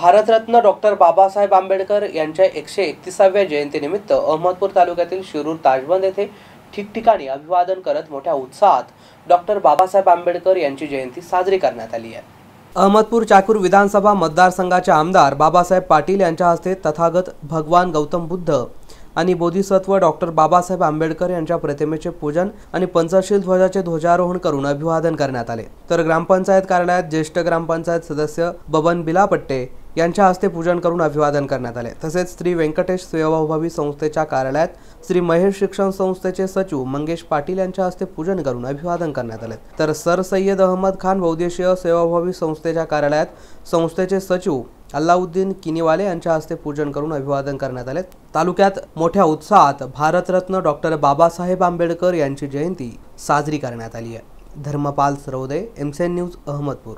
Bharat Ratna doctor Babasaheb Ambedkar यांच्या एकशे एकतीसाव्या जयंतीनिमित्त अहमदपूर तालुक्यातील शिरूर ताजबंद येथे ठिकठिकाणी अभिवादन करत मोठ्या उत्साहात डॉक्टर बाबासाहेब आंबेडकर यांची जयंती साजरी करण्यात आली आहे अहमदपूर चाकूर विधानसभा मतदारसंघाचे आमदार बाबासाहेब पाटील यांच्या हस्ते तथागत भगवान गौतम बुद्ध आणि बोधिसत्व डॉक्टर बाबासाहेब आंबेडकर यांच्या प्रतिमेचे पूजन आणि पंचशील ध्वजाचे ध्वजारोहण करून अभिवादन करण्यात आले तर ग्रामपंचायत कार्यालयात ज्येष्ठ ग्रामपंचायत सदस्य बबन बिलापट्टे यांच्या हस्ते पूजन करून अभिवादन करण्यात आले तसेच श्री व्यंकटेश सेवाभावी संस्थेच्या कार्यालयात श्री महेश शिक्षण संस्थेचे सचिव मंगेश पाटील यांच्या हस्ते पूजन करून अभिवादन करण्यात आले तर सर सय्यद अहमद खान बहुद्देशीय सेवाभावी संस्थेच्या कार्यालयात संस्थेचे सचिव अल्लाउद्दीन किनीवाले यांच्या हस्ते पूजन करून अभिवादन करण्यात आले तालुक्यात मोठ्या उत्साहात भारतरत्न डॉक्टर बाबासाहेब आंबेडकर यांची जयंती साजरी करण्यात आली आहे धर्मपाल सी एमसेन न्यूज अहमदपूर